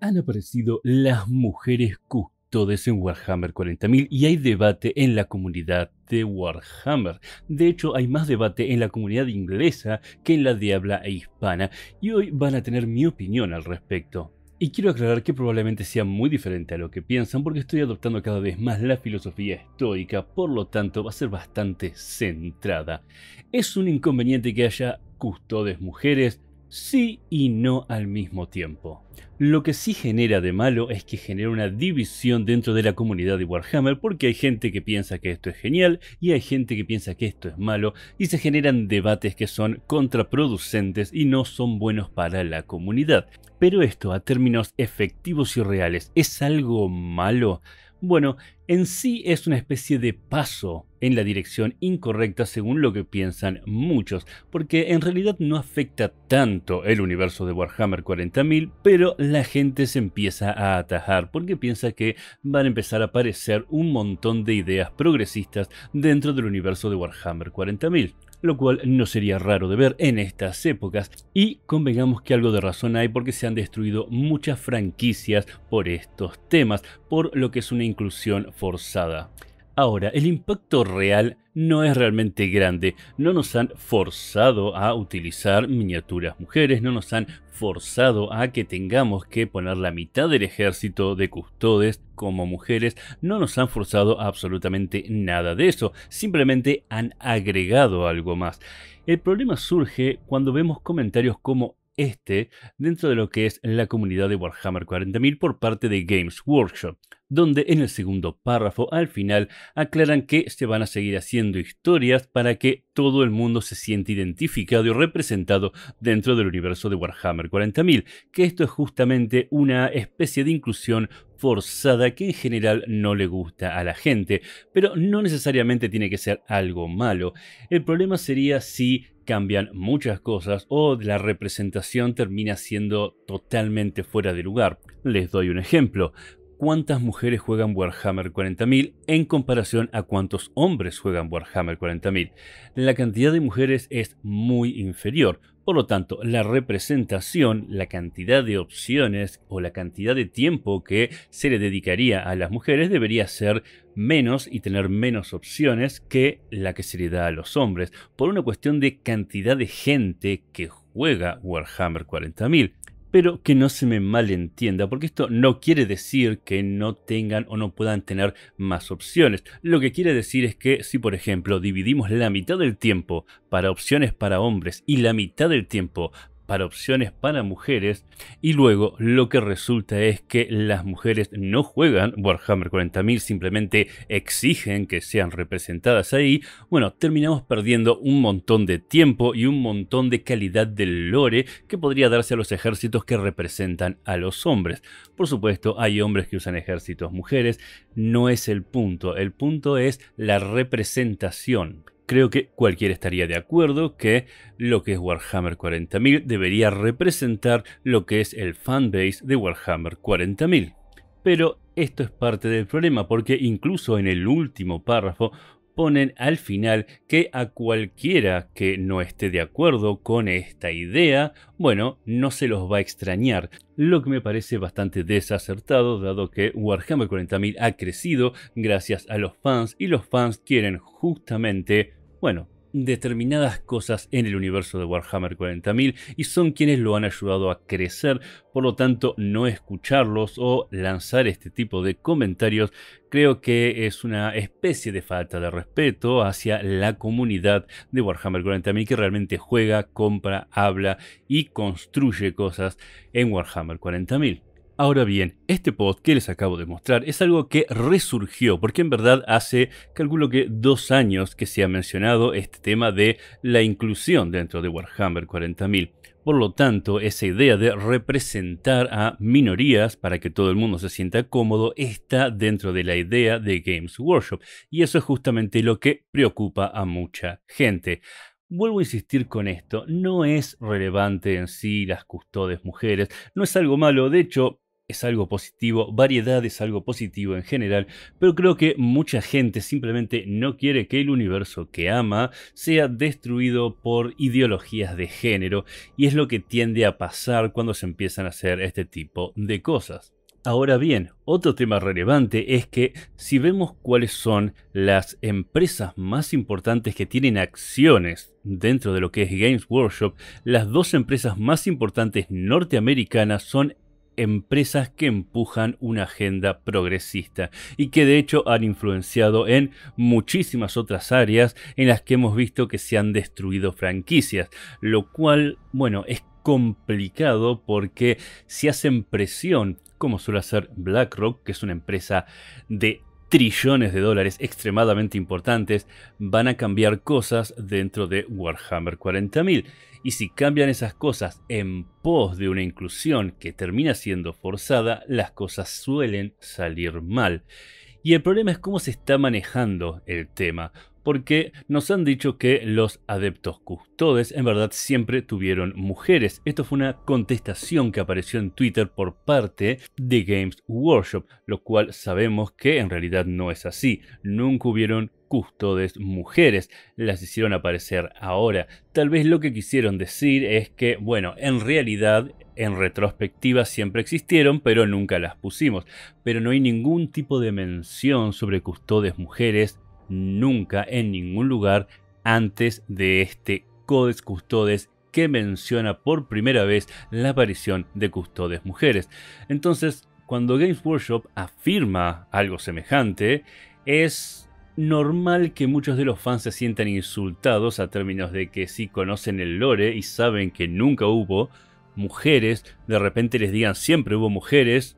han aparecido las mujeres custodes en Warhammer 40.000 y hay debate en la comunidad de Warhammer. De hecho, hay más debate en la comunidad inglesa que en la de habla hispana y hoy van a tener mi opinión al respecto. Y quiero aclarar que probablemente sea muy diferente a lo que piensan porque estoy adoptando cada vez más la filosofía estoica, por lo tanto va a ser bastante centrada. Es un inconveniente que haya custodes mujeres, Sí y no al mismo tiempo. Lo que sí genera de malo es que genera una división dentro de la comunidad de Warhammer porque hay gente que piensa que esto es genial y hay gente que piensa que esto es malo y se generan debates que son contraproducentes y no son buenos para la comunidad. Pero esto a términos efectivos y reales es algo malo. Bueno, en sí es una especie de paso en la dirección incorrecta según lo que piensan muchos, porque en realidad no afecta tanto el universo de Warhammer 40.000, pero la gente se empieza a atajar porque piensa que van a empezar a aparecer un montón de ideas progresistas dentro del universo de Warhammer 40.000 lo cual no sería raro de ver en estas épocas. Y convengamos que algo de razón hay porque se han destruido muchas franquicias por estos temas, por lo que es una inclusión forzada. Ahora, el impacto real no es realmente grande. No nos han forzado a utilizar miniaturas mujeres, no nos han forzado a que tengamos que poner la mitad del ejército de custodes como mujeres, no nos han forzado absolutamente nada de eso, simplemente han agregado algo más. El problema surge cuando vemos comentarios como este dentro de lo que es la comunidad de Warhammer 40.000 por parte de Games Workshop, donde en el segundo párrafo al final aclaran que se van a seguir haciendo historias para que todo el mundo se siente identificado y representado dentro del universo de Warhammer 40.000, que esto es justamente una especie de inclusión forzada que en general no le gusta a la gente, pero no necesariamente tiene que ser algo malo. El problema sería si cambian muchas cosas o la representación termina siendo totalmente fuera de lugar. Les doy un ejemplo. ¿Cuántas mujeres juegan Warhammer 40.000 en comparación a cuántos hombres juegan Warhammer 40.000? La cantidad de mujeres es muy inferior. Por lo tanto, la representación, la cantidad de opciones o la cantidad de tiempo que se le dedicaría a las mujeres debería ser menos y tener menos opciones que la que se le da a los hombres, por una cuestión de cantidad de gente que juega Warhammer 40.000. Pero que no se me malentienda, porque esto no quiere decir que no tengan o no puedan tener más opciones. Lo que quiere decir es que si por ejemplo dividimos la mitad del tiempo para opciones para hombres y la mitad del tiempo para opciones para mujeres y luego lo que resulta es que las mujeres no juegan Warhammer 40.000, simplemente exigen que sean representadas ahí, bueno, terminamos perdiendo un montón de tiempo y un montón de calidad del lore que podría darse a los ejércitos que representan a los hombres. Por supuesto, hay hombres que usan ejércitos mujeres, no es el punto, el punto es la representación creo que cualquiera estaría de acuerdo que lo que es Warhammer 40.000 debería representar lo que es el fanbase de Warhammer 40.000. Pero esto es parte del problema porque incluso en el último párrafo ponen al final que a cualquiera que no esté de acuerdo con esta idea, bueno, no se los va a extrañar, lo que me parece bastante desacertado dado que Warhammer 40.000 ha crecido gracias a los fans y los fans quieren justamente bueno, determinadas cosas en el universo de Warhammer 40.000 y son quienes lo han ayudado a crecer, por lo tanto no escucharlos o lanzar este tipo de comentarios creo que es una especie de falta de respeto hacia la comunidad de Warhammer 40.000 que realmente juega, compra, habla y construye cosas en Warhammer 40.000. Ahora bien, este post que les acabo de mostrar es algo que resurgió, porque en verdad hace, calculo que dos años que se ha mencionado este tema de la inclusión dentro de Warhammer 40.000. Por lo tanto, esa idea de representar a minorías para que todo el mundo se sienta cómodo está dentro de la idea de Games Workshop, y eso es justamente lo que preocupa a mucha gente. Vuelvo a insistir con esto, no es relevante en sí las custodes mujeres, no es algo malo, de hecho es algo positivo, variedad es algo positivo en general, pero creo que mucha gente simplemente no quiere que el universo que ama sea destruido por ideologías de género y es lo que tiende a pasar cuando se empiezan a hacer este tipo de cosas. Ahora bien, otro tema relevante es que si vemos cuáles son las empresas más importantes que tienen acciones dentro de lo que es Games Workshop, las dos empresas más importantes norteamericanas son empresas que empujan una agenda progresista y que de hecho han influenciado en muchísimas otras áreas en las que hemos visto que se han destruido franquicias, lo cual, bueno, es complicado porque si hacen presión, como suele hacer BlackRock, que es una empresa de trillones de dólares extremadamente importantes, van a cambiar cosas dentro de Warhammer 40.000. Y si cambian esas cosas en pos de una inclusión que termina siendo forzada, las cosas suelen salir mal. Y el problema es cómo se está manejando el tema, porque nos han dicho que los adeptos custodes en verdad siempre tuvieron mujeres. Esto fue una contestación que apareció en Twitter por parte de Games Workshop, lo cual sabemos que en realidad no es así. Nunca hubieron custodes mujeres. Las hicieron aparecer ahora. Tal vez lo que quisieron decir es que, bueno, en realidad, en retrospectiva siempre existieron, pero nunca las pusimos. Pero no hay ningún tipo de mención sobre custodes mujeres nunca en ningún lugar antes de este Codex Custodes que menciona por primera vez la aparición de custodes mujeres. Entonces, cuando Games Workshop afirma algo semejante, es normal que muchos de los fans se sientan insultados a términos de que si conocen el lore y saben que nunca hubo mujeres, de repente les digan siempre hubo mujeres,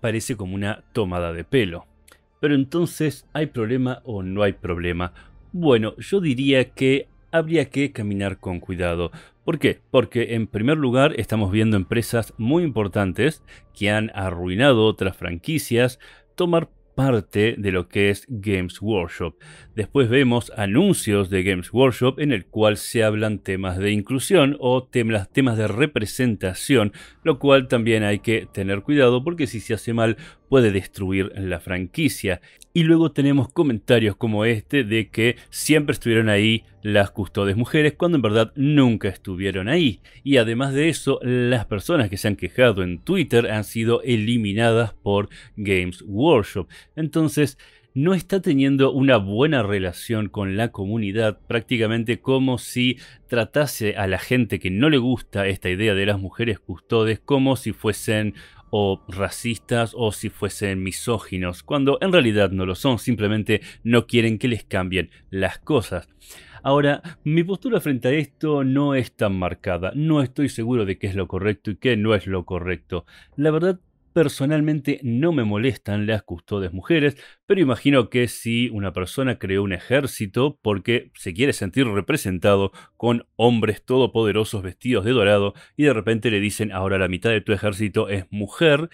parece como una tomada de pelo. Pero entonces, ¿hay problema o no hay problema? Bueno, yo diría que habría que caminar con cuidado. ¿Por qué? Porque en primer lugar estamos viendo empresas muy importantes que han arruinado otras franquicias tomar parte de lo que es Games Workshop. Después vemos anuncios de Games Workshop en el cual se hablan temas de inclusión o temas, temas de representación, lo cual también hay que tener cuidado porque si se hace mal puede destruir la franquicia. Y luego tenemos comentarios como este de que siempre estuvieron ahí las custodes mujeres cuando en verdad nunca estuvieron ahí. Y además de eso, las personas que se han quejado en Twitter han sido eliminadas por Games Workshop. Entonces, no está teniendo una buena relación con la comunidad, prácticamente como si tratase a la gente que no le gusta esta idea de las mujeres custodes como si fuesen o racistas o si fuesen misóginos, cuando en realidad no lo son, simplemente no quieren que les cambien las cosas. Ahora, mi postura frente a esto no es tan marcada, no estoy seguro de qué es lo correcto y qué no es lo correcto. La verdad Personalmente no me molestan las custodes mujeres, pero imagino que si una persona creó un ejército porque se quiere sentir representado con hombres todopoderosos vestidos de dorado y de repente le dicen ahora la mitad de tu ejército es mujer,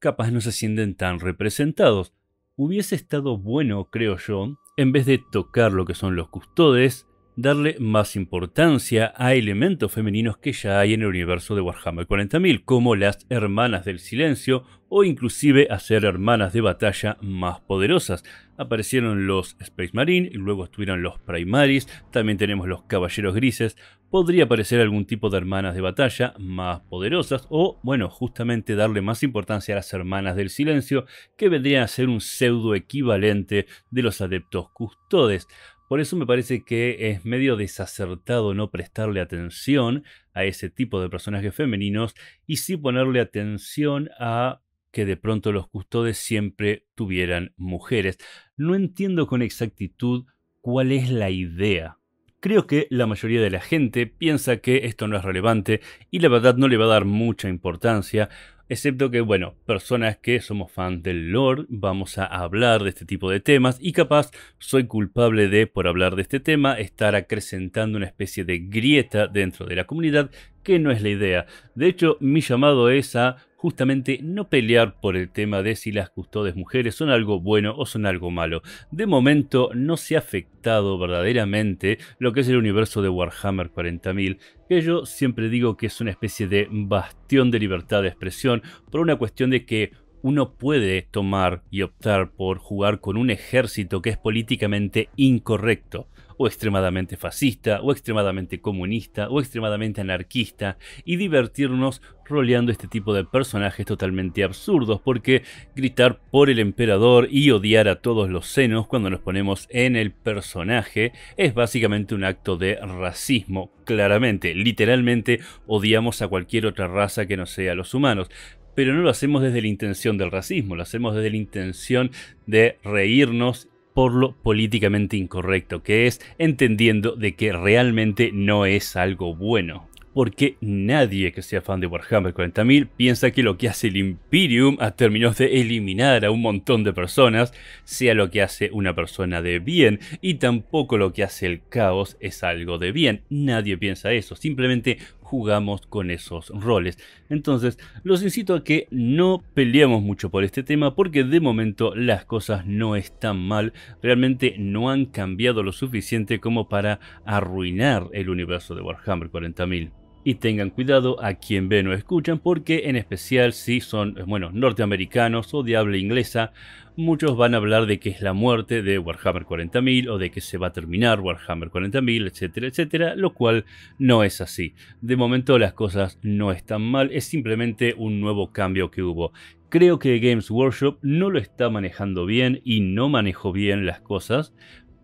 capaz no se sienten tan representados. Hubiese estado bueno, creo yo, en vez de tocar lo que son los custodes, darle más importancia a elementos femeninos que ya hay en el universo de Warhammer 40.000, como las hermanas del silencio o inclusive hacer hermanas de batalla más poderosas. Aparecieron los Space Marine, y luego estuvieron los Primaris, también tenemos los Caballeros Grises, podría aparecer algún tipo de hermanas de batalla más poderosas o, bueno, justamente darle más importancia a las hermanas del silencio, que vendrían a ser un pseudo equivalente de los adeptos custodes. Por eso me parece que es medio desacertado no prestarle atención a ese tipo de personajes femeninos y sí ponerle atención a que de pronto los custodes siempre tuvieran mujeres. No entiendo con exactitud cuál es la idea. Creo que la mayoría de la gente piensa que esto no es relevante y la verdad no le va a dar mucha importancia, Excepto que, bueno, personas que somos fans del Lord vamos a hablar de este tipo de temas y capaz soy culpable de, por hablar de este tema, estar acrecentando una especie de grieta dentro de la comunidad que no es la idea. De hecho, mi llamado es a justamente no pelear por el tema de si las custodes mujeres son algo bueno o son algo malo. De momento no se ha afectado verdaderamente lo que es el universo de Warhammer 40.000, que yo siempre digo que es una especie de bastión de libertad de expresión por una cuestión de que uno puede tomar y optar por jugar con un ejército que es políticamente incorrecto o extremadamente fascista, o extremadamente comunista, o extremadamente anarquista, y divertirnos roleando este tipo de personajes totalmente absurdos, porque gritar por el emperador y odiar a todos los senos cuando nos ponemos en el personaje es básicamente un acto de racismo, claramente, literalmente odiamos a cualquier otra raza que no sea los humanos, pero no lo hacemos desde la intención del racismo, lo hacemos desde la intención de reírnos por lo políticamente incorrecto que es, entendiendo de que realmente no es algo bueno porque nadie que sea fan de Warhammer 40.000 piensa que lo que hace el Imperium a términos de eliminar a un montón de personas sea lo que hace una persona de bien y tampoco lo que hace el caos es algo de bien. Nadie piensa eso, simplemente jugamos con esos roles. Entonces, los incito a que no peleemos mucho por este tema porque de momento las cosas no están mal, realmente no han cambiado lo suficiente como para arruinar el universo de Warhammer 40.000 y tengan cuidado a quien ven o escuchan porque en especial si son, bueno, norteamericanos o de habla inglesa, muchos van a hablar de que es la muerte de Warhammer 40.000 o de que se va a terminar Warhammer 40.000, etcétera, etcétera, lo cual no es así. De momento las cosas no están mal, es simplemente un nuevo cambio que hubo. Creo que Games Workshop no lo está manejando bien y no manejó bien las cosas,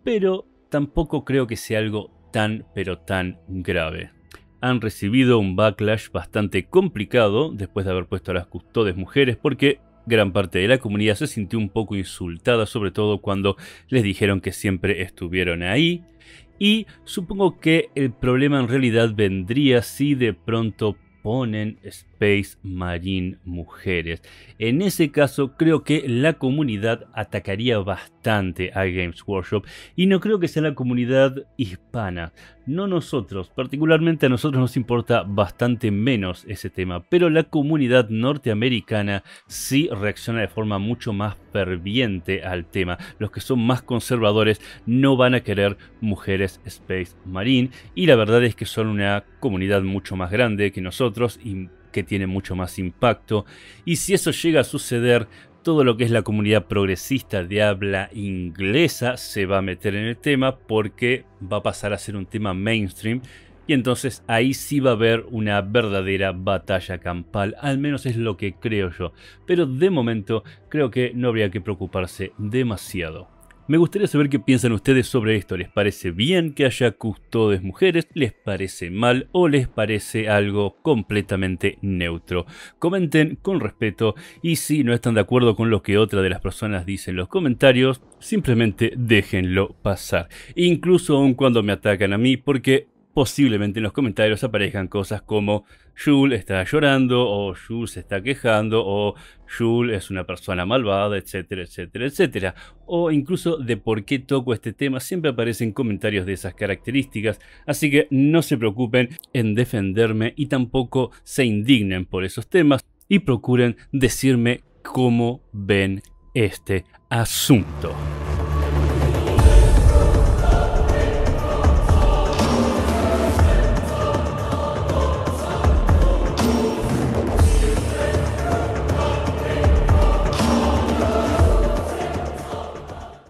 pero tampoco creo que sea algo tan pero tan grave han recibido un backlash bastante complicado después de haber puesto a las custodes mujeres porque gran parte de la comunidad se sintió un poco insultada, sobre todo cuando les dijeron que siempre estuvieron ahí. Y supongo que el problema en realidad vendría si de pronto ponen Space Marine Mujeres. En ese caso creo que la comunidad atacaría bastante a Games Workshop y no creo que sea la comunidad hispana, no nosotros, particularmente a nosotros nos importa bastante menos ese tema, pero la comunidad norteamericana sí reacciona de forma mucho más ferviente al tema. Los que son más conservadores no van a querer mujeres Space Marine y la verdad es que son una comunidad mucho más grande que nosotros que tiene mucho más impacto. Y si eso llega a suceder, todo lo que es la comunidad progresista de habla inglesa se va a meter en el tema porque va a pasar a ser un tema mainstream. Y entonces ahí sí va a haber una verdadera batalla campal, al menos es lo que creo yo. Pero de momento creo que no habría que preocuparse demasiado. Me gustaría saber qué piensan ustedes sobre esto. ¿Les parece bien que haya custodes mujeres? ¿Les parece mal? ¿O les parece algo completamente neutro? Comenten con respeto y si no están de acuerdo con lo que otra de las personas dice en los comentarios, simplemente déjenlo pasar. Incluso aun cuando me atacan a mí, porque posiblemente en los comentarios aparezcan cosas como Jules está llorando o Jules se está quejando o Jules es una persona malvada, etcétera, etcétera, etcétera. O incluso de por qué toco este tema siempre aparecen comentarios de esas características, así que no se preocupen en defenderme y tampoco se indignen por esos temas y procuren decirme cómo ven este asunto.